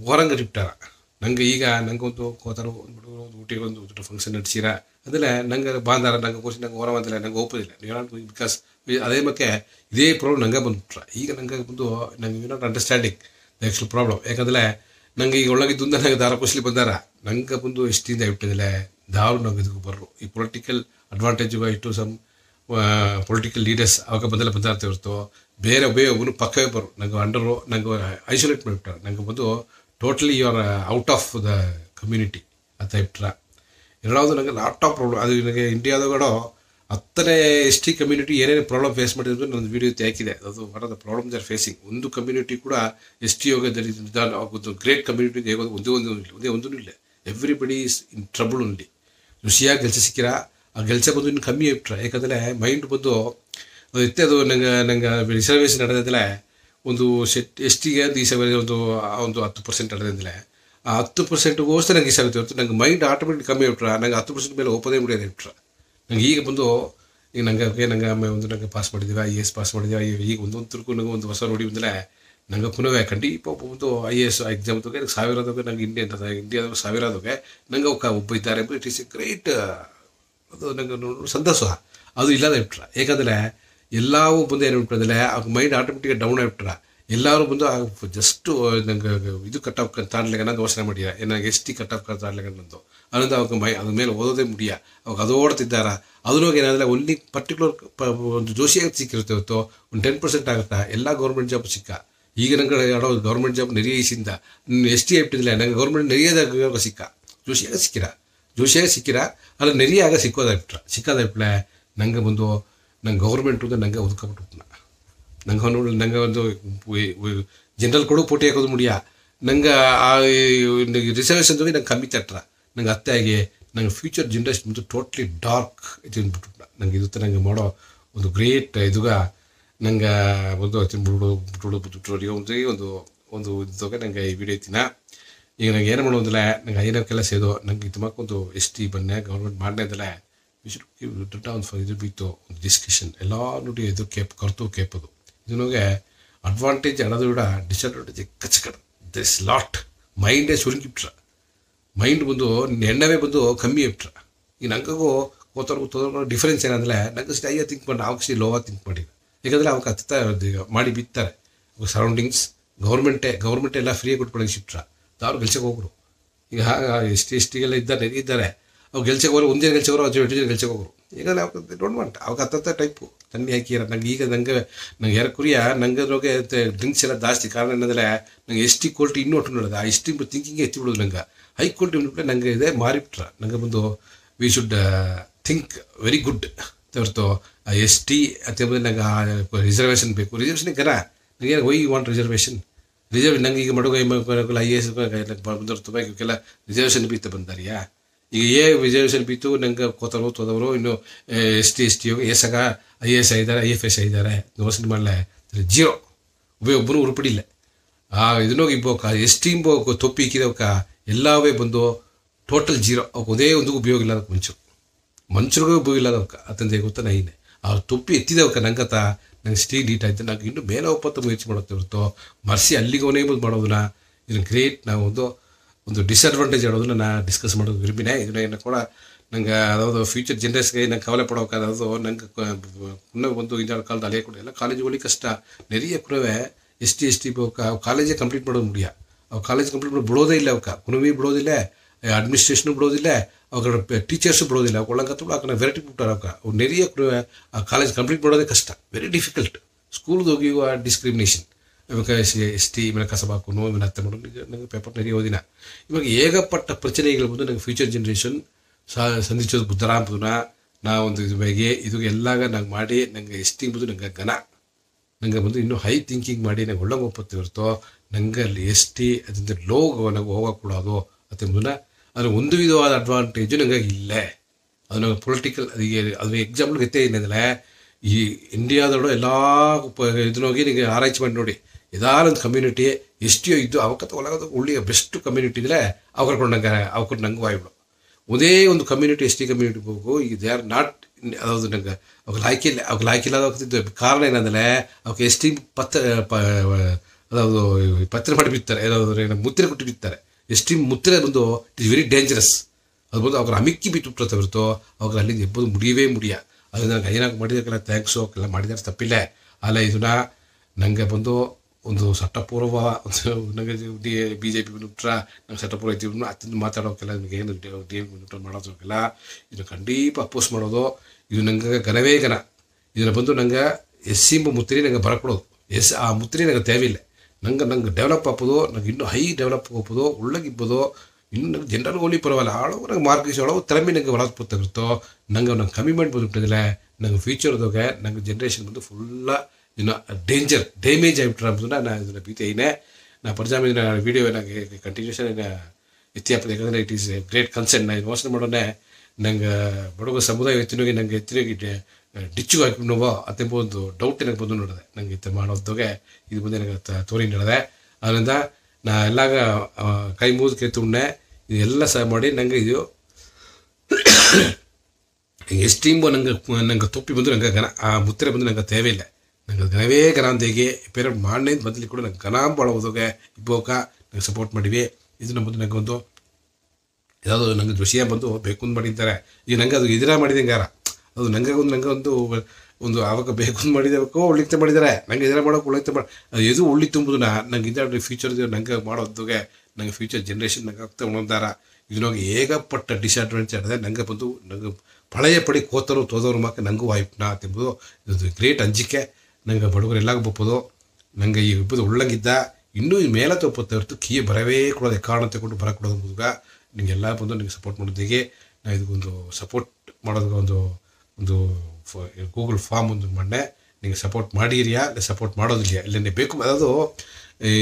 ಹೊರಂಗ ರಿಪ್ಟಾರ ನಂಗೆ ಈಗ ನಂಗೆ ಒಂದು ಕೋತಾರ ಒಂದು ಊಟಿ ಒಂದು ದೊಡ್ಡ ಫಂಕ್ಷನ್ ನಡೆಸಿರ ಅದೇ ನಂಗೆ ಬಾಂಧಾರ ನಂಗೆ ಕೋಸಿ ನಂಗೆ ಹೊರ ಬಂದಿಲ್ಲ ನಂಗೆ ಒಪ್ಪೋದಿಲ್ಲ ನೀವು ಬಿಕಾಸ್ ಅದೇ ಮಕ್ಕೆ ಇದೇ ಪ್ರಾಬ್ಲಮ್ ನಂಗೆ ಬಂದ್ಬಿಟ್ರ ಈಗ ನಂಗೆ ಬಂದು ನಂಗೆ you not understanding next problem ಯಾಕಂದರೆ ನಂಗೆ ಈಗ ಒಳಗಿದ್ದು ನಂಗೆ ದಾರ ಕುಶಲಿ ಬಂದಾರ ನಂಗೆ ಬಂದು ಎಷ್ಟಿಂದ ಇಟ್ಟಿದ್ದಿಲ್ಲ ನಾವು ಬರ್ರು ಈ ಪೊಲಿಟಿಕಲ್ ಅಡ್ವಾಂಟೇಜ್ ಇಟ್ಟು ಸಮ್ ಪೊಲಿಟಿಕಲ್ ಲೀಡರ್ಸ್ ಅವಾಗ ಬದಲ ಬಂದಾರ್ಥ ಇರ್ತೋ ಬೇರೆ ಒಬ್ಬ ಒಬ್ಬರು ಪಕ್ಕವೇ ಬರು ನಂಗೆ ಅಂಡರು ನಂಗೆ ಐಸೋಲೇಟ್ ಮಾಡಿಬಿಟ್ಟು ನಂಗೆ ಬಂದು totally your out of the community ಅಂತ ಟ್ರಾ ಎರಡಾವುದು ನಂಗೆ ಲಾಟ್ ಆಫ್ ಪ್ರಾಬ್ಲಮ್ ಅದು ನನಗೆ ಇಂಡಿಯಾದಾಗ ಹತ್ತನೇ ಎಸ್ ಟಿ ಕಮ್ಯುನಿಟಿ ಏನೇನು ಪ್ರಾಬ್ಲಮ್ ಫೇಸ್ ಮಾಡಿದ್ರು ನನ್ನ ವಿಡಿಯೋ ಹಾಕಿದೆ ಅದು one of the problem are facing ಒಂದು ಕಮ್ಯುನಿಟಿ ಕೂಡ ಎಸ್ ಟಿ ಯೋಗದಲ್ಲಿ ಒಂದು ಗ್ರೇಟ್ ಕಮ್ಯುನಿಟಿ ಹೇಗೋದು ಒಂದೇ ಒಂದು ಒಂದೇ ಒಂದೂ ಇಲ್ಲ ಎವ್ರಿಬಡಿ ಇಸ್ ಇನ್ ಟ್ರಬಲ್ ಉಂಡಿ ಖುಷಿಯಾಗಿ ಗೆಲ್ಸ ಸಿಕ್ಕಿರಾ ಆ ಗೆಲ್ಸ ಬಂದು ಇನ್ನು ಕಮ್ಮಿ ಇಟ್ಟರೆ ಯಾಕಂದರೆ ಮೈಂಡ್ ಬಂದು ಎತ್ತೆ ಅದು ನಂಗೆ ನಂಗೆ ರಿಸರ್ವೇಶನ್ ನಡೆದಿದ್ದರೆ ಒಂದು ಸೆಟ್ ಎಷ್ಟಿಗೆ ಅಂತ ಈ ಸಲ ಒಂದು ಒಂದು ಹತ್ತು ಪರ್ಸೆಂಟ್ ನಡೆದಿದ್ರೆ ಆ ಹತ್ತು ಪರ್ಸೆಂಟ್ಗೋಸ್ಕರ ನಂಗೆ ಈ ಸಾಗುತ್ತೆ ನಂಗೆ ಮೈಂಡ್ ಆಟೋಮೆಟಿಕ್ ಕಮ್ಮಿ ಇಟ್ಟರೆ ನಂಗೆ ಹತ್ತು ಪರ್ಸೆಂಟ್ ಮೇಲೆ ಓಪನೇ ಮುಡಿಯೋದು ಇಟ್ಟರೆ ನಂಗೆ ಈಗ ಬಂದು ಈಗ ನಂಗೆ ನಂಗೆ ಒಂದು ನಂಗೆ ಪಾಸ್ ಮಾಡಿದ್ದೀವಿ ಐ ಎ ಎಸ್ ಪಾಸ್ ಮಾಡಿದ್ದೀವಿ ಈಗ ಒಂದೊಂದು ತಿರ್ಗು ನಂಗೆ ಒಂದು ಹೊಸ ನೋಡಿ ಬಂದರೆ ನನಗೆ ಪುನಃ ಕಂಡೀಪ ಒಂದು ಐ ಎ ಎಸ್ ಎಕ್ಸಾಮ್ ನಂಗೆ ಸಾವಿರ ತೊಗೆ ನಂಗೆ ಇಂಡಿಯನ್ ಸಾವಿರ ತೊಗೆ ನಂಗೆ ಅವ್ಕ ಒಬ್ಬ ಇದ್ದಾರೆ ಅಂದರೆ ಇಟ್ ಈಸ್ ಎ ಗ್ರೇಟ್ ಅದು ನಂಗೆ ಸಂತಸ ಸಂತೋಷ ಅದು ಇಲ್ಲದ ಇಟ್ರ ಯಾಕಂದರೆ ಎಲ್ಲವೂ ಬಂದು ಏನು ಬಿಟ್ಟರೆ ಅವ್ರ ಮೈಂಡ್ ಆಟೋಮೆಟಿಕ್ ಡೌನ್ ಆಗಿಬಿಟ್ರ ಎಲ್ಲರೂ ಬಂದು ಜಸ್ಟ್ ನಂಗೆ ಇದು ಕಟ್ ಆಫ್ ತಾಡ್ಲಿಕ್ಕೆ ನಾನು ಯೋಚನೆ ಮಾಡಿಯ ಏನಾಗ ಎಸ್ ಟಿ ಕಟ್ ಆಫ್ ತಾಡ್ಲಿಕ್ಕೆ ನಂದು ಅದರಿಂದ ಅವಾಗ ಮೈ ಅದ್ರ ಮೇಲೆ ಓದೋದೇ ಮುಡಿಯ ಅವಾಗ ಅದು ಓಡ್ತಿದ್ದಾರ ಅದ್ರೊಳಗೆ ಏನಾದರೆ ಒನ್ಲಿ ಪರ್ಟಿಕ್ಯುಲರ್ ಒಂದು ಜೋಶಿಯಾಗಿ ಸಿಕ್ಕಿರುತ್ತೆ ಇವತ್ತು ಒಂದು ಟೆನ್ ಪರ್ಸೆಂಟ್ ಆಗುತ್ತಾ ಎಲ್ಲ ಗೌರ್ಮೆಂಟ್ ಜಾಬ್ ಸಿಕ್ಕ ಈಗ ನಂಗೆ ಯಾರೋ ಗೌರ್ಮೆಂಟ್ ಜಾಬ್ ನೀನು ಎಸ್ ಟಿ ಇಟ್ಟಿದ್ದಿಲ್ಲ ನಂಗೆ ಗೌರ್ಮೆಂಟ್ ನೆರೆಯದಾಗ ಸಿಕ್ಕ ಜೋಶಿಯಾಗ ಸಿಕ್ಕಿರ ಜೋಶಿಯಾಗ ಸಿಕ್ಕಿರ ಅಲ್ಲ ನೆರೆಯಾಗ ಸಿಕ್ಕೋದಾಗ್ಬಿಟ್ರ ಸಿಕ್ಕೋದಾಗ್ಬಿಟ್ಲೆ ನಂಗೆ ಬಂದು ನಂಗೆ ಗೌರ್ಮೆಂಟ್ ಅಂದ್ರೆ ನಂಗೆ ಒದ್ಕೊಬಿಟ್ಬಿಟ್ನ ನಂಗೆ ನೋಡಿ ನಂಗೆ ಒಂದು ಜನರಲ್ ಕೊಡೋ ಪೋಟಿ ಹಾಕೋದು ಮುಡಿಯ ನಂಗೆ ಆ ರಿಸರ್ವೇಷನ್ ಹೋಗಿ ನಂಗೆ ಕಮ್ಮಿ ತಟ್ರ ನಂಗೆ ಅತ್ತೆ ಆಗಿ ನಂಗೆ ಫ್ಯೂಚರ್ ಜನ್ರೇಷನ್ ಬಂದು ಟೋಟ್ಲಿ ಡಾರ್ಕ್ ಇದು ಬಿಟ್ಬಿಟ್ನ ನಂಗೆ ಇದು ನಂಗೆ ಮಾಡೋ ಒಂದು ಗ್ರೇಟ್ ಇದುಗ ನಂಗೆ ಒಂದು ಬಿಟ್ಬಿಡು ಬಿಟ್ಬಿಡು ಒಂದು ಒಂದು ಒಂದು ಇದ್ದಾಗ ನಂಗೆ ಈ ವಿಡಿಯೋ ಐತಿನ ಈಗ ನಂಗೆ ಏನು ಮಾಡೋದಿಲ್ಲ ನಂಗೆ ಏನೋ ಕೆಲಸ ಇದು ನಂಗೆ ತುಂಬಕ್ಕೊಂದು ಎಸ್ ಟಿ ಬನ್ನೆ ಗೌರ್ಮೆಂಟ್ ಮಾಡಲೇ ಇದೆ ದೊಡ್ಡ ಒಂದು ಇದು ಬಿತ್ತು ಒಂದು ಡಿಸ್ಕಷನ್ ಎಲ್ಲ ನೋಡಿ ಇದು ಕೇಪ್ ಕರ್ತು ಕೇಪದು ಇದು ನನಗೆ ಅಡ್ವಾಂಟೇಜ್ ಅನ್ನೋದು ಕೂಡ ಡಿಸ್ಅಡ್ವಾಂಟೇಜ್ ಕಚ್ಕಡ ದಿಸ್ ಲಾಟ್ ಮೈಂಡೇ ಸುರುಗಿಬಿಟ್ರ ಮೈಂಡ್ ಬಂದು ಎಣ್ಣವೇ ಬಂದು ಕಮ್ಮಿ ಇಟ್ರ ಈಗ ನಂಗೂ ಕೂತವ್ರಿಗೂ ತೋದ್ರಿಗೂ ಡಿಫ್ರೆನ್ಸ್ ಏನಂದ್ರೆ ನಂಗೆ ಸ್ಟೈಯ ಥಿಂಕ್ ಮಾಡಿ ಆಕ್ಸಿ ಲೋವಾ ಥಿಂಕ್ ಮಾಡಿದ್ರು ಯಾಕಂದರೆ ಅವಕ್ಕೆ ಹತ್ತಾ ಮಾಡಿ ಬಿತ್ತಾರೆ ಸರೌಂಡಿಂಗ್ಸ್ ಗೌರ್ಮೆಂಟೇ ಗೌರ್ಮೆಂಟ್ ಎಲ್ಲ ಫ್ರೀಯಾಗಿ ಕೊಟ್ಕೊಳ್ಳೋಕೆ ಶಿಫ್ಟ್ರ ಅವ್ರು ಗೆಲ್ಸಕ್ಕೆ ಹೋಗ್ರು ಈಗ ಎಸ್ ಟಿ ಎಷ್ಟಿಗೆಲ್ಲ ಇದ್ದಾರೆ ಇದ್ದಾರೆ ಅವ್ರು ಗೆಲ್ಸಕ್ಕೆ ಹೋಗ್ರು ಒಂದೇ ಗೆಲ್ಸೋರು ಅದು ಎಷ್ಟು ಜನ ಗೆಲ್ಸಕ್ಕೆ ಹೋಗ್ರು ಈಗ ಅವ್ರು ಡೋಂಟ್ ವಾಂಟ್ ಅವಾಗ ಹತ್ತತ್ತ ಟೈಪು ತಣ್ಣಿ ಹಾಕಿರ ನಂಗೆ ಈಗ ನಂಗೆ ನಂಗೆ ಯಾರು ಕುರಿಯ ನಂಗೆ ಡ್ರಿಂಕ್ಸ್ ಎಲ್ಲ ಜಾಸ್ತಿ ಕಾರಣ ಏನಂದರೆ ನಂಗೆ ಎಸ್ ಟಿ ಕೋರ್ಟ್ ಇನ್ನೂ ಒಟ್ಟು ನೋಡೋದು ಆ ಎಸ್ ಟಿ ಥಿಂಕಿಂಗೇ ಎತ್ತಿ ಬಿಡೋದು ನಂಗೆ ಹೈ ಕೋರ್ಟ್ ನಂಗೆ ಇದೆ ಮಾರಿಬಿಟ್ರ ನಂಗೆ ಬಂದು we should think very good ಹೊರತು ಎಸ್ ಟಿ ನಂಗೆ ರಿಸರ್ವೇಷನ್ ಬೇಕು ರಿಸರ್ವೇಷನ್ ಕರ ನನಗೆ why you want reservation reserve ನಂಗೆ ಈಗ ಮಡುಗ ಐ ಎ ಎಸ್ ಬಂದವ್ರು ತುಂಬ ಇವಕ್ಕೆಲ್ಲ ರಿಸರ್ವೇಷನ್ ಬೀತ ಬಂದಾರಿಯಾ ಈಗ ಏ ರಿಸರ್ವೇಷನ್ ಬೀತು ನಂಗೆ ಕೋತರು ತೋದವರು ಇನ್ನು ಎಸ್ ಟಿ ಎಸ್ ಟಿ ಆಗ ಐ ಎ ಎಸ್ ಆಗಿದ್ದಾರೆ ಐ ಎಫ್ ಎಸ್ ಆಗಿದ್ದಾರೆ ಯೋಚನೆ ಮಾಡಲೇ ಜೀರೋ ಒಬ್ಬರು ಉರುಪಡಿಲ್ಲ ಆ ಇದನ್ನೋಗಿ ಇಬ್ಬೋಕ ಎಸ್ ಟಿ ಇಂಬೋಕ ತೊಪ್ಪಿ ಇಕ್ಕಿದವಕ್ಕ ಎಲ್ಲವೇ ಬಂದು ಟೋಟಲ್ ಜೀರೋ ಅವಕ್ಕೆ ಒಂದೇ ಒಂದು ಉಪಯೋಗ ಇಲ್ಲ ಅದಕ್ಕೆ ಮುಂಚು ಮನುಷ್ಯರಿಗೂ ಅದಕ್ಕೆ ಅತ್ತಂದೆ ಗೊತ್ತಾ ನೈನೆ ಅವ್ರು ತುಪ್ಪಿ ಎತ್ತಿದ ನಂಗತ ನಂಗೆ ಸ್ಟೀಲ್ ಹೀಟ್ ಆಯಿತು ನಂಗೆ ಇನ್ನೂ ಮೇಲೆ ಒಪ್ಪತ್ತು ಹೆಚ್ಚು ಮಾಡುತ್ತೆ ಹೊರತು ಮರ್ಸಿ ಅಲ್ಲಿಗೆ ಅವನೇಬಲ್ ಮಾಡೋದನ್ನ ಇದನ್ನು ಕ್ರಿಯೇಟ್ ನಾವು ಒಂದು ಒಂದು ಡಿಸ್ಅಡ್ವಾಂಟೇಜ್ ಹೇಳೋದನ್ನ ನಾನು ಡಿಸ್ಕಸ್ ಮಾಡೋದು ವಿರುಬಿನೇ ಇದನ್ನ ಏನು ಕೂಡ ನಂಗೆ ಅದಾವುದು ಫ್ಯೂಚರ್ ಜನ್ರೇಷನ್ಗೆ ನಂಗೆ ಕವಲೆ ಪಡೋಕ್ಕಾದದು ನಂಗೆ ಇನ್ನೂ ಒಂದು ಇದಾದ ಕಾಲದ ಅಲೆ ಕೂಡ ಎಲ್ಲ ಕಾಲೇಜುಗಳಿಗೆ ಕಷ್ಟ ನೆರೆಯ ಕುರವೆ ಎಸ್ ಟಿ ಎಸ್ ಟಿ ಅವು ಕಾಲೇಜೇ ಕಂಪ್ಲೀಟ್ ಮಾಡೋದು ಮುಡಿಯ ಅವು ಕಾಲೇಜ್ ಕಂಪ್ಲೀಟ್ ಮಾಡಿ ಬಿಡೋದೇ ಇಲ್ಲ ಅವಕ್ಕ ಕುನುವಿ ಬಿಡೋದಿಲ್ಲ ಅಡ್ಮಿನಿಸ್ಟ್ರೇಷನ್ ಬಿಡೋದಿಲ್ಲ ಅವ್ರ ಟೀಚರ್ಸು ಬಿಡೋದಿಲ್ಲ ಒಳಗತ್ತಗಳು ಆಕೆ ವೆರೈಟಿ ಬಿಟ್ಟಾರೆ ಅವ್ಕೆ ನೆರೆಯ ಕಾಲೇಜ್ ಕಂಪ್ಲೀಟ್ ಮಾಡೋದೇ ಕಷ್ಟ ವೆರಿ ಡಿಫಿಕಲ್ಟ್ ಸ್ಕೂಲ್ಗೆ ಆ ಡಿಸ್ಕ್ರಿಮಿನೇಷನ್ ಇವಾಗ ಎಸ್ ಎಸ್ ಟಿ ಇವಾಗ ಕಸಬಾಕು ನೋ ಇವಾಗ ಹತ್ತೆ ಮಾಡೋದು ಈಗ ನಂಗೆ ಪೇಪರ್ ನೆರೆಯ ಓದಿನ ಇವಾಗ ಏಗಪಟ್ಟ ಪ್ರಚನೆಗಳು ಬಂದು ನಂಗೆ ಫ್ಯೂಚರ್ ಜನ್ರೇಷನ್ ಸಂಧಿಸೋದು ಬುದ್ಧರಾಮದನ್ನ ನಾ ಒಂದು ಇದು ಬಗ್ಗೆ ಇದು ಎಲ್ಲಾಗ ನಂಗೆ ಮಾಡಿ ನಂಗೆ ಟಿ ಬಂದು ನಂಗೆ ಘನ ನಂಗೆ ಬಂದು ಇನ್ನೂ ಹೈ ಥಿಂಕಿಂಗ್ ಮಾಡಿ ನಂಗೆ ಒಳ್ಳೆ ಒಪ್ಪತ್ತು ಇರುತ್ತೋ ನಂಗೆ ಅಲ್ಲಿ ಎಸ್ ಟಿ ಅದರಿಂದ ಲೋಗೋ ನಂಗೆ ಹೋಗೋಕೆ ಕೊಡೋದು அதில் ಒಂದು ವಿಧವಾದ ಅಡ್ವಾಂಟೇಜು ನನಗೆ ಇಲ್ಲ ಅದು ನನಗೆ ಪೊಲಿಟಿಕಲ್ ಅದು ಅದು ಎಕ್ಸಾಂಪಲ್ ಗೊತ್ತೇ ಇಲ್ಲ ಈ ಇಂಡಿಯಾದೊಳ ಎಲ್ಲ ಇದನ್ನೋಗಿ ನಿಮಗೆ ಆರೈಚ್ ಮಾಡಿ ನೋಡಿ ಇದಾರ ಒಂದು ಕಮ್ಯುನಿಟಿ ಎಷ್ಟೋ ಇದ್ದು ಅವಕತ ಒಳಗದ ಒಳ್ಳೆಯ ಬೆಸ್ಟ್ ಕಮ್ಯುನಿಟಿ ಇದ್ರೆ ಅವ್ ಕರ್ಕೊಂಡಂಗೆ ಅವ್ಕರ್ ನಂಗೆ ವಾಯ್ಬಿಡು ಒಂದೇ ಒಂದು ಕಮ್ಯುನಿಟಿ ಎಸ್ ಟಿ ಕಮ್ಯುನಿಟಿ ಹೋಗು ಈಗ ದೇ ಆರ್ ನಾಟ್ ಅದಾವುದು ನಂಗೆ ಅವ್ರಿಗೆ ಲಾಯ್ಕಿ ಇಲ್ಲ ಅವ್ರಿಗೆ ಲಾಯ್ಕಿ ಇಲ್ಲ ಹೋಗ್ತಿದ್ದು ಕಾರಣ ಏನಂದರೆ ಅವ್ಕೆ ಎಸ್ ಟಿ ಪತ್ರ ಅದಾವುದು ಪತ್ರ ಮಾಡಿ ಬಿತ್ತಾರೆ ಯಾರಾದ್ರು ಮುತ್ತಿನ ಕೊಟ್ಟು ಬಿತ್ತಾರೆ ಎಸ್ಟ್ರೀಮ್ ಮುತ್ತಿರ ಬಂದು ಇಟ್ ಇಸ್ ವೆರಿ ಡೇಂಜರಸ್ ಅದು ಬಂದು ಅವ್ರ ಅಮಿಕ್ಕಿ ಬಿ ತುಪ್ಪ ತವಿರ್ತೋ ಅವಾಗ ಅಲ್ಲಿಂದ ಎಬ್ಬದು ಮುಡಿಯವೇ ಮುಡಿಯ ಅದು ನಂಗೆ ಏನಾಗ ಮಾಡಿದಕ್ಕೆಲ್ಲ ಥ್ಯಾಂಕ್ಸು ಅವಕ್ಕೆಲ್ಲ ಮಾಡಿದಾರೆ ತಪ್ಪಿಲ್ಲ ಅಲ್ಲ ಇದನ್ನು ನನಗೆ ಬಂದು ಒಂದು ಸಟ್ಟಪೂರ್ವ ಒಂದು ನನಗೆ ಡಿ ಬಿ ಜೆ ಪಿ ಬಿಟ್ರ ನಂಗೆ ಸಟ್ಟಪೂರ್ವ ಐತಿ ಅತ್ತಿಂದ ಮಾತಾಡೋಕ್ಕೆಲ್ಲ ನನಗೆ ಏನು ಡಿ ಎಂ ಬಿಟ್ಟು ಮಾಡೋದಕ್ಕೆಲ್ಲ ಇದನ್ನು ಖಂಡಿತ ಅಪೋಸ್ ಮಾಡೋದು ಇದು ನಂಗೆ ಘನವೇ ಘನ ಇದನ್ನು ಬಂದು ನಂಗೆ ಎಸ್ ಸಿ ಎಂಬ ಮುತ್ತಿರಿ ನಂಗೆ ಬರಕೊಡೋದು ಎಸ್ ಆ ಮುತ್ತಿರಿ ನಂಗೆ ತೇವಿಲ್ಲ நாங்கள் நாங்கள் டெவலப் ஆப்போதோ நாங்கள் இன்னும் ஹை டெவலப் போகப்போதோ உள்ளகிப்போதோ இன்னும் ஜென்ரல் ஒலி பரவாயில்ல அளவு நாங்கள் மார்க்கேஜ் அவ்வளோ திறமை நாங்கள் வளர்ப்பு தகர்த்தோ நாங்கள் நாங்கள் கமிட்மெண்ட் போட்டுட்டதில் நாங்கள் ஃபியூச்சர் தொகை நாங்கள் ஜென்ரேஷன் வந்து ஃபுல்லாக இன்னும் டேஞ்சர் டேமேஜ் ஆகிவிட்டுறா நான் இதில் பீத்தையினேன் நான் படிச்சாமல் நான் வீடியோவை நாங்கள் கண்டினியூஷன் என்ன வித்தியாபத்தை இட் இஸ் கிரேட் கன்சர்ன் நான் யோசனை பண்ணோடனே நாங்கள் உடம்பு சமுதாயம் எத்தனை நாங்கள் எத்தனை ಡಿಚ್ಚಿಗೆ ಹಾಕಿಬಿಟ್ಟು ಅತ್ತೆಂಬ ಒಂದು ಡೌಟ್ ನನಗೆ ಬಂದು ನೋಡಿದೆ ನನಗೆ ಇದು ಮಾಡೋದಕ್ಕೆ ಇದು ಮುಂದೆ ನನಗೆ ತೋರಿ ನಡೆದೆ ಅದರಿಂದ ನಾ ಎಲ್ಲ ಕೈ ಮೂಗು ಕೈ ತುಂಡೆ ಇದೆಲ್ಲ ಸಹ ಮಾಡಿ ನನಗೆ ಇದು ಎಷ್ಟೀಂಬೋ ನಂಗೆ ನಂಗೆ ತೊಪ್ಪಿ ಬಂದು ನಂಗೆ ಗನ ಆ ಮುತ್ತಿರ ಬಂದು ನಂಗೆ ತೇವೆಯಿಲ್ಲ ನಂಗೆ ಗನವೇ ಗನ ಅಂತ ಹೇಗೆ ಬೇರೆ ಮಾಡಲಿಂದ ಬದಲಿ ಕೂಡ ನಂಗೆ ಗನ ಭಾಳ ಓದೋಗೆ ಇಬ್ಬೋಕ ನಂಗೆ ಸಪೋರ್ಟ್ ಮಾಡಿವಿ ಇದು ನಮ್ಮದು ನಂಗೆ ಒಂದು ಯಾವುದು ನಂಗೆ ಜೋಶಿಯ ಬಂದು ಬೇಕು ಅಂತ ಮಾಡಿದ್ದಾರೆ ಈಗ ನಂಗೆ ಅದು ಇದರ ಮಾಡಿದೆ ಹಂಗಾರ ಅದು ನಂಗೆ ಒಂದು ನಂಗೆ ಒಂದು ಒಂದು ಆವಾಗ ಬೇಕು ಮಾಡಿದಬೇಕು ಉಳಿತೆ ಮಾಡಿದ್ದಾರೆ ನಂಗೆ ಇದನ್ನ ಮಾಡೋಕೆ ಉಳಿತೆ ಮಾಡಿ ಇದು ಉಳ್ಳಿ ನಾ ನಂಗೆ ಇದ್ದಾರೆ ಫ್ಯೂಚರ್ ನಂಗೆ ಮಾಡೋದಕ್ಕೆ ನಂಗೆ ಫ್ಯೂಚರ್ ಜನ್ರೇಷನ್ ನಂಗೆ ಆಗ್ತಾ ಉಣದಾರ ಇದನ್ನಾಗ ಏಗಪಟ್ಟ ಡಿಸ್ಅಡ್ವಾಂಟೇಜ್ ಆಡಿದೆ ನಂಗೆ ಬಂದು ನಂಗೆ ಪಳೆಯ ಪಡಿ ಕೋತರು ತೋದವ್ರ ಮಾಕೆ ನಂಗೂ ವಾಯ್ಪನ ತಿಂಬುದು ಇದೊಂದು ಗ್ರೇಟ್ ಅಂಜಿಕೆ ನಂಗೆ ಬಡವರು ಎಲ್ಲಾಗ ಬಪ್ಪೋದು ನಂಗೆ ಈ ಇಬ್ಬರು ಉಳ್ಳಂಗಿದ್ದ ಇನ್ನೂ ಈ ಮೇಲೆ ತೊಪ್ಪತ್ತೆ ಹೊರತು ಕೀ ಬರವೇ ಕೊಡೋದು ಕಾರಣ ತಗೊಂಡು ಬರ ಕೊಡೋದು ಮುದುಗ ನಿಮಗೆಲ್ಲ ಬಂದು ನಿಮಗೆ ಸಪೋರ್ಟ್ ಮಾಡೋದಿಗೆ ನಾನು ಇದಕ್ಕೊಂದು ಸಪೋರ್ಟ್ ಮಾಡೋದಕ್ಕೆ ಒಂದು ಒಂದು ಗೂಗಲ್ ಫಾರ್ಮ್ ಒಂದು ಮೊನ್ನೆ ನೀವು ಸಪೋರ್ಟ್ ಮಾಡಿರಿಯಾ ಇಲ್ಲ ಸಪೋರ್ಟ್ ಮಾಡೋದಿಲ್ಲ ಇಲ್ಲ ನೀವು ಬೇಕು ಅದು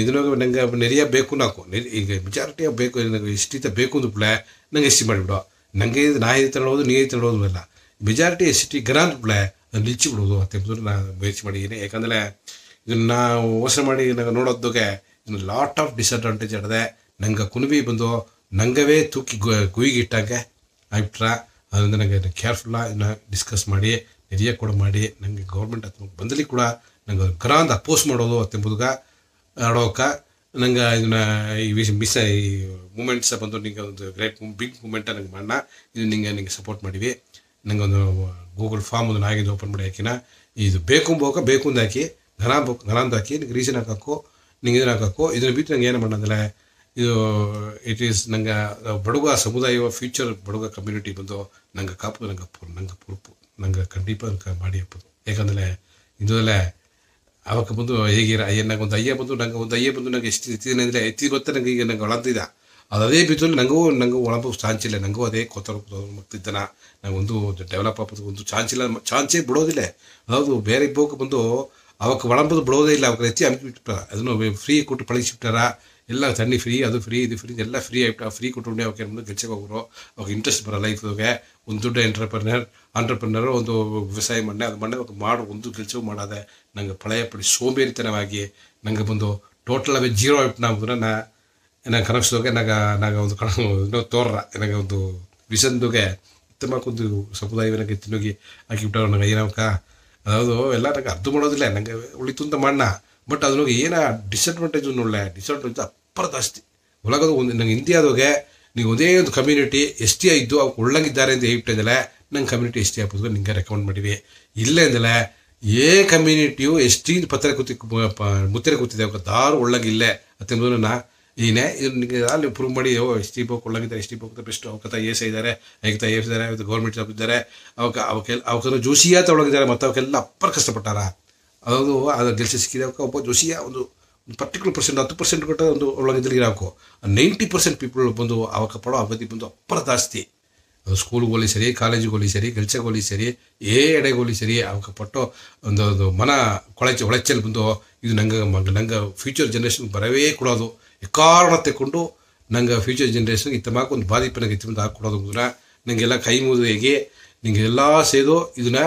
ಇದ್ರೊಳಗೆ ನಂಗೆ ನೆರೆಯ ಬೇಕು ನಾಕು ಈಗ ಮೆಜಾರಿಟಿ ಬೇಕು ನನಗೆ ಎಷ್ಟಿತ ಬೇಕು ಅಂದ್ರೆ ಪ್ಲೇ ನಂಗೆ ಎಸ್ ಮಾಡಿಬಿಡು ನಂಗೆ ಇದು ನಾ ಇದು ತಗೊಳ್ಳೋದು ನೀ ಇದು ತಗೊಳ್ಳೋದು ಅಲ್ಲ ಮೆಜಾರಿಟಿ ಎಸ್ ಟಿ ಗನ ಪ್ಲೇ ನಾನು ನಿಲ್ಚಿ ಬಿಡೋದು ಅಂತ ನಾನು ಬಯಸಿ ಮಾಡಿದ್ದೀನಿ ಯಾಕಂದರೆ ಇದನ್ನು ಯೋಚನೆ ಮಾಡಿ ನಂಗೆ ನೋಡೋದಕ್ಕೆ ಲಾಟ್ ಆಫ್ ಡಿಸ್ಅಡ್ವಾಂಟೇಜ್ ಆಡದೆ ನಂಗೆ ಕುಣಿಬಿ ಬಂದು ನಂಗವೇ ತೂಕಿ ಇಟ್ಟಂಗೆ ಆಗಿಬಿಟ್ರೆ ಅದರಿಂದ ನನಗೆ ಕೇರ್ಫುಲ್ಲಾಗಿ ಡಿಸ್ಕಸ್ ಮಾಡಿ ನಿರ್ಯ ಕೂಡ ಮಾಡಿ ನನಗೆ ಗೌರ್ಮೆಂಟ್ ಹತ್ರ ಬಂದಲ್ಲಿ ಕೂಡ ನಂಗೆ ಗ್ರಾಂದ ಅಪೋಸ್ ಮಾಡೋದು ಅತ್ತೆಂಬುದಾಗ ಆಡೋಕೆ ನಂಗೆ ಇದನ್ನ ಈ ವಿಷ ಮಿಸ್ ಈ ಮೂಮೆಂಟ್ಸ ಬಂದು ನಿಂಗೆ ಒಂದು ಗ್ರೇಟ್ ಬಿಗ್ ಮೂಮೆಂಟ ನಂಗೆ ಮಾಡೋಣ ಇದು ನಿಂಗೆ ನಿಂಗೆ ಸಪೋರ್ಟ್ ಮಾಡಿವಿ ನಂಗೆ ಒಂದು ಗೂಗಲ್ ಫಾರ್ಮ್ ಒಂದು ಆಗಿದ್ದು ಓಪನ್ ಮಾಡಿ ಹಾಕಿನ ಇದು ಬೇಕು ಹೋಗ ಬೇಕು ಹಾಕಿ ಘನ ಬೋ ಘನ ಹಾಕಿ ನಿಂಗೆ ರೀಸನ್ ಹಾಕೋ ನಿಂಗೆ ಇದನ್ನ ಹಾಕೋ ಇದನ್ನ ಬಿಟ್ಟು ನಂಗೆ ಏನು ಮಾಡೋದಿಲ್ಲ ಇದು ಇಟ್ ಈಸ್ ನಂಗೆ ಬಡುಗ ಸಮುದಾಯ ಫ್ಯೂಚರ್ ಬಡುಗ ಕಮ್ಯುನಿಟಿ ಬಂದು ನಂಗೆ ಕಾಪು ನಂಗೆ ಅಪ್ಪು ನಂಗೆ ಪುರುಪು ನಂಗೆ ಖಂಡಿಪ ಮಾಡಿ ಅಪ್ಪದು ಯಾಕಂದರೆ ಇದರಲ್ಲೇ ಅವಕ್ಕೆ ಬಂದು ಹೇಗಿರ ಅಯ್ಯ ನಂಗೆ ಒಂದು ಅಯ್ಯ ಬಂದು ನಂಗೆ ಒಂದು ಅಯ್ಯ ಬಂದು ನಂಗೆ ಎಷ್ಟು ಅಂದರೆ ಎತ್ತಿ ಗೊತ್ತ ನಂಗೆ ಈಗ ನಂಗೆ ಒಳಂತಿದ್ದ ಅದು ಅದೇ ಬಿದ್ದಲ್ಲಿ ನನಗೂ ನಂಗೆ ಒಳಂಬು ಚಾನ್ಸ್ ಇಲ್ಲ ನನಗೂ ಅದೇ ಕೊತ್ತರ ಮತ್ತಿದ್ದಾನ ನಂಗೆ ಒಂದು ಡೆವಲಪ್ ಆಗೋದು ಒಂದು ಚಾನ್ಸ್ ಇಲ್ಲ ಚಾನ್ಸೇ ಬಿಡೋದಿಲ್ಲ ಅದು ಬೇರೆ ಇಬ್ಬಕ್ಕೆ ಬಂದು ಅವಕ್ಕೆ ಒಳಂಬದು ಬಿಡೋದೇ ಇಲ್ಲ ಅವಕ್ಕೆ ಎತ್ತಿ ಅಮ್ಕಿ ಬಿಟ್ಟಾರ ಅದನ್ನು ಫ್ರೀ ಕೊಟ್ಟು ಪಳಗಿಸಿಬಿಟ್ಟಾರ ಎಲ್ಲ ತಣ್ಣಿ ಫ್ರೀ ಅದು ಫ್ರೀ ಇದು ಫ್ರೀ ಎಲ್ಲ ಫ್ರೀ ಆಯ್ತು ಫ್ರೀ ಕೊಟ್ಟುಕೊಂಡೆ ಅವಕ್ಕೆ ಏನಂದ್ರೆ ಗೆಲ್ಸಕ್ಕೆ ಅವಾಗ ಇಂಟ್ರೆಸ್ಟ್ ಬರೋ ಲೈಫ್ಗೆ ಒಂದು ದೊಡ್ಡ ಎಂಟ್ರಪ್ರನರ್ ಆಂಟ್ರಪ್ರನರ್ ಒಂದು ವ್ಯವಸಾಯ ಮಣ್ಣೆ ಅದು ಮಣ್ಣೆ ಒಂದು ಮಾಡು ಒಂದು ಕೆಲಸವೂ ಮಾಡೋದೆ ನಂಗೆ ಪಳೆಯ ಪಡಿ ಸೋಂಬೇರಿತನವಾಗಿ ನಂಗೆ ಬಂದು ಟೋಟಲ್ ಜೀರೋ ಆಯ್ತು ನಾವು ನಾ ನಂಗೆ ಕನಕ್ಸ್ದೋಗೆ ನಂಗೆ ನಂಗೆ ಒಂದು ಕಣ ತೋರ ನನಗೆ ಒಂದು ವಿಷನ್ದೋಗೆ ಉತ್ತಮಕ್ಕೊಂದು ಸಮುದಾಯ ನನಗೆ ತಿನ್ನುಗಿ ಹಾಕಿಬಿಟ್ಟವ್ರು ನಂಗೆ ಏನಕ್ಕ ಅದು ಎಲ್ಲ ನಂಗೆ ಅರ್ಧ ಮಾಡೋದಿಲ್ಲ ನಂಗೆ ಉಳಿತು ಅಂತ ಮಣ್ಣ ಬಟ್ ಅದ್ರೊಳಗೆ ಏನೋ ಡಿಸಡ್ವಾಂಟೇಜ್ ನೋಡಲೆ ಡಿಸಡ್ವಾಂಟೇಜ್ ಸೂಪರ್ ಜಾಸ್ತಿ ಒಳಗದು ಒಂದು ನಂಗೆ ಇಂಡಿಯಾದೋಗೆ ನೀವು ಒಂದೇ ಒಂದು ಕಮ್ಯುನಿಟಿ ಎಸ್ ಟಿ ಇದ್ದು ಅವ್ರು ಒಳ್ಳಂಗಿದ್ದಾರೆ ಅಂತ ಹೇಳ್ತಾ ಇದ್ದಲ್ಲ ನಂಗೆ ಕಮ್ಯುನಿಟಿ ಎಸ್ ಟಿ ಆಗ್ಬೋದು ನಿಂಗೆ ರೆಕಮೆಂಡ್ ಮಾಡಿವಿ ಇಲ್ಲೇ ಅಂದಲೇ ಏ ಕಮ್ಯುನಿಟಿಯು ಎಸ್ ಟಿ ಪತ್ರ ಕೂತಿ ಮುತ್ತರೆ ಕೂತಿದೆ ಅವ್ರ ದಾರು ಒಳ್ಳಂಗಿಲ್ಲೇ ಅತ್ತೆಂಬುದು ನಾ ಏನೇ ಇದು ನಿಮಗೆ ಅಲ್ಲಿ ಪ್ರೂವ್ ಮಾಡಿ ಓ ಎಸ್ ಟಿ ಬೋಕ್ ಒಳ್ಳಾಗಿದ್ದಾರೆ ಎಸ್ ಟಿ ಬೋಕ್ ಬೆಸ್ಟ್ ಅವಕತ ಎಸ್ ಇದ್ದಾರೆ ಐಕ್ತ ಎಸ್ ಇದ್ದಾರೆ ಇವತ್ತು ಗೌರ್ಮೆಂಟ್ ಜಾಬ್ ಇದ್ದಾರೆ ಅವಕ್ಕೆ ಅವಕ್ಕೆ ಅವಕ್ಕೆ ಜೋಶಿಯಾ ಒಳಗಿದ್ದಾರೆ ಮತ್ತು ಅವಕ್ಕೆಲ್ಲ ಅಪ್ಪರ್ ಕಷ್ಟಪಟ್ಟಾರ ಅದು ಅದು ಗೆಲ್ಸಿ ಸಿಕ್ಕಿದೆ ಅವಕ್ಕೆ ಒಬ್ಬ ಜೋಶಿಯ ಒಂದು ಪರ್ಟಿಕ್ಯುಲರ್ ಪರ್ಸೆಂಟ್ ಹತ್ತು ಪರ್ಸೆಂಟ್ ಕೊಟ್ಟ ಒಂದು ಒಳಗೆ ಹಾಕು ನೈಂಟಿ ಪರ್ಸೆಂಟ್ ಪೀಪಲ್ ಬಂದು ಅವಕ್ಕೆ ಪಡೋ ಅವಧಿ ಬಂದು ಅಪ್ಪರ ಜಾಸ್ತಿ ಸ್ಕೂಲ್ಗೆ ಹೋಲಿ ಸರಿ ಕಾಲೇಜಿಗೆ ಹೋಲಿ ಸರಿ ಕೆಲ್ಸಕ್ಕೆ ಸರಿ ಏ ಎಡೆಗೆ ಹೋಲಿ ಸರಿ ಅವಕ್ಕೆ ಪಟ್ಟು ಒಂದು ಒಂದು ಮನ ಕೊಳಚೆ ಒಳಚೆಲ್ಲಿ ಬಂದು ಇದು ನಂಗೆ ನಂಗೆ ಫ್ಯೂಚರ್ ಜನ್ರೇಷನ್ಗೆ ಬರವೇ ಕೊಡೋದು ಕಾರಣ ತೆಕೊಂಡು ನಂಗೆ ಫ್ಯೂಚರ್ ಜನ್ರೇಷನ್ಗೆ ಇತ್ತಮಾಕ ಒಂದು ಬಾಧಿಪ ನಂಗೆ ಇತ್ತ ಹಾಕಿ ಕೊಡೋದು ನಂಗೆಲ್ಲ ಕೈ ಮುದುವೆಗೆ ನಿಂಗೆ ಎಲ್ಲ ಸೇದು ಇದನ್ನ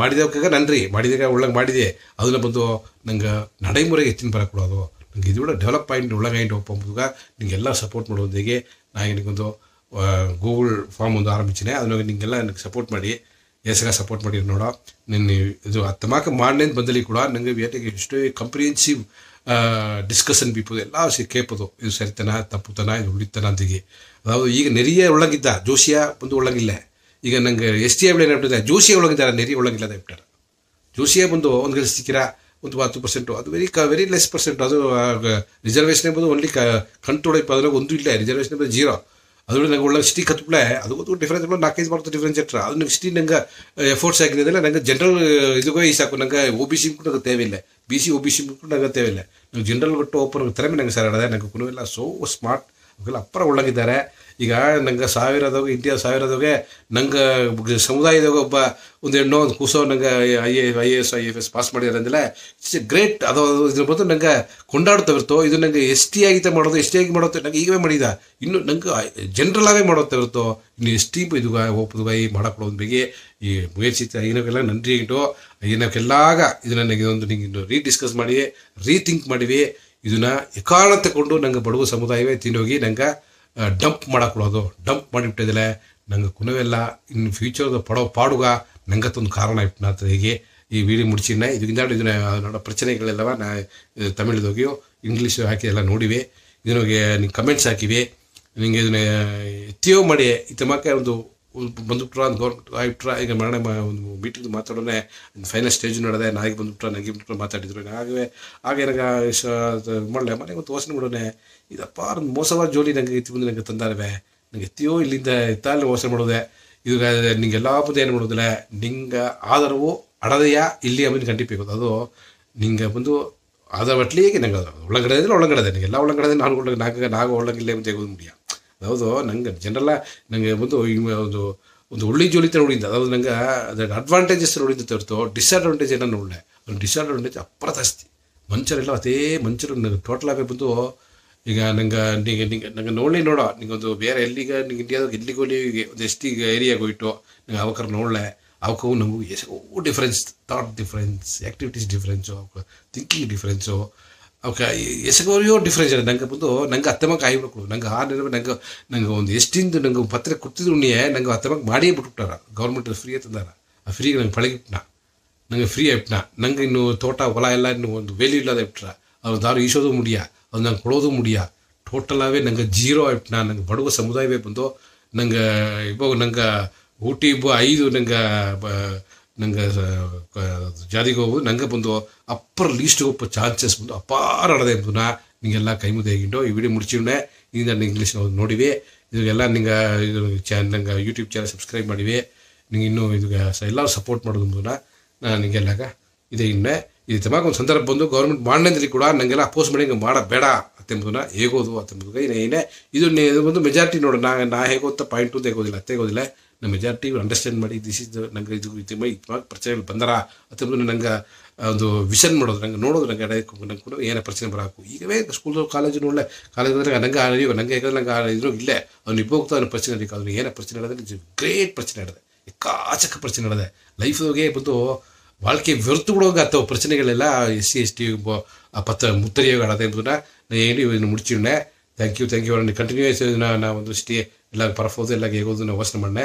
ಮಾಡಿದಾಗ ನನ್ರಿ ಮಾಡಿದಾಗ ಒಳ್ಳಂಗೆ ಮಾಡಿದೆ ಅದನ್ನ ಬಂದು ನಂಗೆ ನಡೆಮುರೆಗೆ ಹೆಚ್ಚಿನ ಬರ ಕೊಡೋದು ನಂಗೆ ಇದು ಕೂಡ ಡೆವಲಪ್ ಆಗಿ ಒಳ್ಳಗಾಯಿಟ್ಟು ಒಪ್ಪ ನಿಂಗೆಲ್ಲ ಸಪೋರ್ಟ್ ಮಾಡೋದಿಗೆ ನಾನು ನಿನಗೊಂದು ಗೂಗಲ್ ಫಾರ್ಮ್ ಒಂದು ಆರಂಭಿಸಿನೆ ಅದನ್ನ ನಿಂಗೆಲ್ಲ ನನಗೆ ಸಪೋರ್ಟ್ ಮಾಡಿ ಎಸ್ಗ ಸಪೋರ್ಟ್ ಮಾಡಿ ನೋಡೋ ನಿನ್ನ ಇದು ತಮಾಕ ಮಾಡಲಿ ಅಂತ ಬಂದಲ್ಲಿ ಕೂಡ ನನಗೆ ವೇಟಿಗೆ ಎಷ್ಟು ಕಂಪ್ರಿಹೆನ್ಸಿವ್ ಡಿಸ್ಕಷನ್ ಬಿಪ್ಪದು ಎಲ್ಲ ಸಿ ಇದು ಸರಿತನ ತಪ್ಪುತನ ಇದು ಉಳಿತನ ಅಂತಿಗೆ ಅದಾವುದು ಈಗ ನೆರೆಯ ಒಳ್ಳಂಗಿದ್ದ ಜೋಶಿಯ ಬಂದು ಒಳ್ಳಂಗಿಲ್ಲ ಈಗ ನಂಗೆ ಎಸ್ ಟಿ ಎಬ್ಳೆ ಹೇಳ್ಬಿಟ್ಟಿದೆ ಜೋಶಿ ಒಳಗಿದ್ದಾರೆ ನೆರಿ ಒಳಗಿಲ್ಲ ಬಿಟ್ಟಾರೆ ಜೋಶಿಯೇ ಬಂದು ಒಂದು ಗೆಲ್ ಸಿಕ್ಕಿರ ಒಂದು ಹತ್ತು ಪರ್ಸೆಂಟು ಅದು ವೆರಿ ಕ ವೆರಿ ಲೆಸ್ ಪರ್ಸೆಂಟ್ ಅದು ರಿಸರ್ವೇಷನ್ ಎಂಬುದು ಒನ್ಲಿ ಕ ಕಂಟ್ರೋಲ್ ಇಪ್ಪ ಅದ್ರಾಗ ಒಂದು ಇಲ್ಲ ರಿಸರ್ವೇಷನ್ ಎಂಬುದು ಜೀರೋ ಅದರಲ್ಲಿ ನಂಗೆ ಒಳ್ಳೆ ಸಿಟಿ ಕತ್ಬಿಳೆ ಅದು ಒಂದು ಡಿಫ್ರೆನ್ಸ್ ನಾಲ್ಕೈದು ಮಾರ್ಕ್ ಡಿಫ್ರೆನ್ಸ್ ಇಟ್ಟರೆ ಅದು ನಂಗೆ ಸಿಟಿ ನಂಗೆ ಎಫೋರ್ಟ್ಸ್ ಅಂದರೆ ನಂಗೆ ಜನರಲ್ ಇದಕ್ಕೂ ಈ ಸಾಕು ನಂಗೆ ಒ ಬಿ ಸಿ ನಂಗೆ ತೇವಿಲ್ಲ B C O B C ನಂಗೆ ತೇವಿಲ್ಲ ನಂಗೆ ಜನರಲ್ ಒಟ್ಟು ಓಪನ್ ತರಮೆ ನಂಗೆ ಸರ್ ಆಡದೆ ನಂಗೆ ಇಲ್ಲ ಸೋ ಸ್ಮಾರ್ಟ್ ಅವಕ್ಕೆಲ್ಲ ಅಪ್ಪರ ಒಳ್ಳಗಿದ್ದಾರೆ ಈಗ ನಂಗೆ ಸಾವಿರದಾಗ ಇಂಡಿಯಾ ಸಾವಿರದಾಗೆ ನಂಗೆ ಸಮುದಾಯದಾಗ ಒಬ್ಬ ಒಂದು ಹೆಣ್ಣು ಒಂದು ಕೂಸೋ ನಂಗೆ I A I A S I F S pass ಮಾಡಿದ್ದಾರೆ ಇಟ್ಸ್ ಎ ಗ್ರೇಟ್ ಅದು ಇದ್ರ ಬಂದು ನಂಗೆ ಕೊಂಡಾಡ್ತಾ ಇರ್ತೋ ಇದು ನಂಗೆ ಟಿ ಆಗಿದೆ ಮಾಡೋದು ಎಸ್ ಟಿ ಆಗಿ ಮಾಡೋದು ನಂಗೆ ಈಗವೇ ಮಾಡಿದ ಇನ್ನು ನಂಗೆ ಜನರಲ್ ಆಗೇ ಇರುತ್ತೋ ಇನ್ನು ಎಸ್ ಟಿ ಇದುಗ ಒಪ್ಪದುಗ ಈ ಮಾಡಕೊಡೋದು ಬಗ್ಗೆ ಈ ಮುಯಚಿತ ಏನಕ್ಕೆಲ್ಲ ನನ್ರಿ ಇಟ್ಟು ಏನಕ್ಕೆಲ್ಲಾಗ ಇದು ನನಗೆ ಇದೊಂದು ನಿಂಗೆ ಇನ್ನು ರೀಡಿಸ್ಕಸ್ ಮಾಡಿ ರೀಥಿಂಕ್ ಮಾಡಿವಿ ಇದನ್ನ ಯಕಾರಣ ತಗೊಂಡು ನಂಗೆ ಬಡವ ಸಮುದಾಯವೇ ತಿನ್ನೋಗಿ ನಂಗೆ ಡಂಪ್ ಮಾಡೋದು ಡಂಪ್ ಮಾಡಿಬಿಟ್ಟಿದ್ದಲೆ ನಂಗೆ ಕುನವೆಲ್ಲ ಇನ್ನು ಫ್ಯೂಚರ್ದು ಪಡೋ ಪಾಡುಗ ನಂಗೆ ಒಂದು ಕಾರಣ ಇಟ್ಟು ಹೀಗೆ ಈ ವಿಡಿಯೋ ಮುಡ್ಚಿನ ಇದರಿಂದ ಇದನ್ನ ನೋಡೋ ಪ್ರಚನೆಗಳೆಲ್ಲವ ನಾ ತಮಿಳ್ದೋಗಿಯೋ ಇಂಗ್ಲೀಷು ಹಾಕಿ ಎಲ್ಲ ನೋಡಿವೆ ಇದನ್ನೋಗಿ ನಿಂಗೆ ಕಮೆಂಟ್ಸ್ ಹಾಕಿವೆ ನಿಮಗೆ ಇದನ್ನ ಎತ್ತಿಯೋ ಮಾಡಿ ಈ ತಮಕ ಒಂದು ಒಂದು ಬಂದುಬಿಟ್ರ ಗೌರ್ಮೆಂಟ್ ಆಗಿಬಿಟ್ರ ಈಗ ಮರಣ ಒಂದು ಮೀಟಿಂಗ್ ಮಾತಾಡೋನೆ ಫೈನಲ್ ಸ್ಟೇಜ್ ನಡೆದೆ ನಾಯಿಗೆ ಬಂದುಬಿಟ್ರ ನನಗೆ ಬಿಟ್ಟರು ಮಾತಾಡಿದ್ರು ಹಾಗೆ ನನಗೆ ಮಾಡಲೆ ಮನೆಗೆ ಒಂದು ಯೋಚನೆ ಮಾಡೋಣ ಇದಪ್ಪ ಒಂದು ಮೋಸವಾದ ಜೋಡಿ ನನಗೆ ಎತ್ತಿ ಬಂದು ನನಗೆ ತಂದಾರವೆ ನನಗೆ ಎತ್ತಿಯೋ ಇಲ್ಲಿಂದ ಎತ್ತಲ್ಲಿ ಯೋಚನೆ ಮಾಡೋದೆ ಇದು ನಿಂಗೆ ಎಲ್ಲ ಬಂದು ಏನು ಮಾಡೋದಿಲ್ಲ ನಿಂಗೆ ಆಧಾರವು ಅಡದೆಯ ಇಲ್ಲಿ ಆಮೇಲೆ ಕಂಟಿಪೇಕೋದು ಅದು ನಿಂಗೆ ಬಂದು ಆಧಾರ ಒಟ್ಟಿಗೆ ನಂಗೆ ಒಳಗಡೆ ಇದ್ರೆ ಒಳಗಡೆ ನನಗೆಲ್ಲ ಒಳಗಡೆ ನಾನು ಒಳಗೆ ನಾಗ ನಾಗ ಒಳಗಿಲ್ಲೇ ಮುಂದೆ ಮುಡಿಯ ಅದಾವುದು ನಂಗೆ ಜನರಲ್ಲ ನನಗೆ ಒಂದು ಒಂದು ಒಂದು ಒಳ್ಳೆ ಜೋಲಿತ ನೋಡಿದ್ದೆ ಅದಾವ್ದು ನಂಗೆ ಅದರ ಅಡ್ವಾಂಟೇಜಸ್ ನೋಡಿದ್ದೆ ತೋರ್ತು ಡಿಸ್ಅಡ್ವಾಂಟೇಜ್ ಏನೋ ನೋಡಲೆ ಒಂದು ಡಿಸ್ಅಡ್ವಾಂಟೇಜ್ ಅಪ್ಪರ ಜಾಸ್ತಿ ಮಂಚರೆಲ್ಲ ಅದೇ ಮಂಚರು ನನಗೆ ಟೋಟಲ್ ಆಗಿ ಬಂದು ಈಗ ನಂಗೆ ನಿಂಗೆ ನಿಂಗೆ ನಂಗೆ ನೋಡಲಿ ನೋಡೋ ನಿಂಗೊಂದು ಬೇರೆ ಎಲ್ಲಿಗ ನಿಂಗೆ ಇಂಡಿಯಾದಾಗ ಎಲ್ಲಿಗೆ ಹೋಗಿ ಒಂದು ಎಷ್ಟು ಈಗ ಏರಿಯಾಗೆ ಹೋಯ್ತು ನಂಗೆ ಅವಕಾರ ನೋಡಲೆ ಅವಕ್ಕೂ ನಮಗೂ ಎಷ್ಟು difference thought difference activities difference thinking difference ಅವಕ್ಕೆ ಎಸಗೋರಿಯೋ ಡಿಫ್ರೆನ್ಸ್ ಇದೆ ನಂಗೆ ಬಂದು ನಂಗೆ ಅತ್ತಮಕ್ ಆಗ್ಬೇಕು ನಂಗೆ ಆ ನೆನಪು ನಂಗೆ ನಂಗೆ ಒಂದು ಎಷ್ಟಿಂದು ನಂಗೆ ಪತ್ರ ಕೊಡ್ತಿದ್ರುನೇ ನಂಗೆ ಅತ್ತಮಕ್ ಮಾಡಿಯೇ ಬಿಟ್ಬಿಟ್ಟಾರ ಗೌರ್ಮೆಂಟ್ ಫ್ರೀಯೇ ತಂದಾರ ಆ ಫ್ರೀಗೆ ನಂಗೆ ಪಳಗಿಬಿಟ್ನ ನಂಗೆ ಫ್ರೀ ಆಯ್ಬಿಟ್ನ ನಂಗೆ ಇನ್ನು ತೋಟ ಹೊಲ ಎಲ್ಲ ಇನ್ನು ಒಂದು ವೇಲಿ ಇಲ್ಲದ ಇಟ್ರ ಅವ್ರು ದಾರು ಈಸೋದು ಮುಡಿಯ ಅವ್ರು ನಂಗೆ ಕೊಡೋದು ಮುಡಿಯ ಟೋಟಲಾಗೇ ನಂಗೆ ಜೀರೋ ಆಯ್ಬಿಟ್ನ ನಂಗೆ ಬಡವ ಸಮುದಾಯವೇ ಬಂದು ನಂಗೆ ಇವಾಗ ನಂಗೆ ಊಟಿ ಐದು ನಂಗೆ ನಂಗೆ ಜಾರಿಗೋಗು ನಂಗೆ ಬಂದು ಅಪ್ಪರ್ ಲೀಸ್ಟ್ ಒಪ್ಪ ಚಾನ್ಸಸ್ ಬಂದು ಅಪಾರ ಅಡದೆ ಪುನಃ ನಿಂಗೆಲ್ಲ ಕೈ ಮುದ್ದೆ ಹೇಗಿಂಡು ಈ ವಿಡಿಯೋ ಮುಡಿಚಿವೇ ಇಂದ ಇಂಗ್ಲೀಷ್ ನೋಡಿವಿ ಇದೆಲ್ಲ ನಿಂಗೆ ಇದು ಚಾ ನಂಗೆ ಯೂಟ್ಯೂಬ್ ಚಾನಲ್ ಸಬ್ಸ್ಕ್ರೈಬ್ ಮಾಡಿವಿ ನಿಂಗೆ ಇನ್ನೂ ಇದು ಎಲ್ಲರೂ ಸಪೋರ್ಟ್ ಮಾಡೋದು ಪುನಃ ನಾನು ನಿಂಗೆಲ್ಲಾಗ ಇದೇ ಇನ್ನೇ ಇದು ತಮಾಕ ಒಂದು ಸಂದರ್ಭ ಬಂದು ಗೌರ್ಮೆಂಟ್ ಬಾಂಡ್ನಲ್ಲಿ ಕೂಡ ನಂಗೆಲ್ಲ ಅಪೋಸ್ ಮಾಡಿ ಹಿಂಗೆ ಮಾಡ ಬೇಡ ಅತ್ತೆಂಬುದನ್ನ ಹೇಗೋದು ಅತ್ತೆಂಬುದು ಏನೇ ಏನೇ ಇದು ಇದು ಒಂದು ಮೆಜಾರಿಟಿ ನೋಡೋಣ ನಾ ಹೇಗೋ ಅಂತ ಪಾಯಿಂಟ್ ಅಂತ ಹೇಗೋದಿಲ್ಲ ಅತ್ತೆ ಹೇಗೋದಿಲ್ಲ ನಮ್ಮ ಮೆಜಾರಿಟಿ இந்த மெஜாரிட்டி அண்டர்ஸ்டாண்ட் மாடி திஸ் ಇದು நங்க ಇದು குறித்து பிரச்சனைகள் பந்தரா அது ನಂಗೆ ಒಂದು ವಿಷನ್ ಮಾಡೋದು ನಂಗೆ ನೋಡೋದು ನಂಗೆ ಅಡೆ ಕೂಡ ಏನ ಪ್ರಶ್ನೆ ಬರಬೇಕು ಈಗವೇ ಸ್ಕೂಲ್ ಕಾಲೇಜು ಒಳ್ಳೆ ಕಾಲೇಜ್ ಬಂದರೆ ನಂಗೆ ಅರಿಯೋ ನಂಗೆ ಯಾಕಂದ್ರೆ ನಂಗೆ ಇದ್ರು ಇಲ್ಲೇ ಅವ್ನು ಇಬ್ಬೋಗ್ತಾ ಅವ್ನ ಪ್ರಶ್ನೆ ಅಡಿಕೆ ಅದನ್ನು ಏನ ಪ್ರಶ್ನೆ ಹೇಳಿದ್ರೆ ಗ್ರೇಟ್ ಪ್ರಶ್ನೆ ಹೇಳಿದೆ ಕಾಚಕ ಪ್ರಶ್ನೆ ಹೇಳಿದೆ ಲೈಫ್ ಹೋಗಿ ಬಂದು ವಾಳ್ಕೆ ವ್ಯರ್ಥ ಕೊಡೋಗ ಅಥವಾ ಪ್ರಶ್ನೆಗಳೆಲ್ಲ ಎಸ್ ಸಿ ಎಸ್ ಟಿ ಪತ್ರ ಮುತ್ತರಿಯೋಗ ಆಡದೆ ಎಂಬುದನ್ನ ನಾನು ಏನು ಇದನ್ನು ಮುಡಿಸಿಡೋಣ thank you thank you continues ನಾ ಒಂದು ಸ್ಟೇ ಎಲ್ಲ ಪರ್ಫೋದು ಎಲ್ಲ ಹೇಗೋದು ನಾನು ವಾಸನೆ ಮಾಡೇ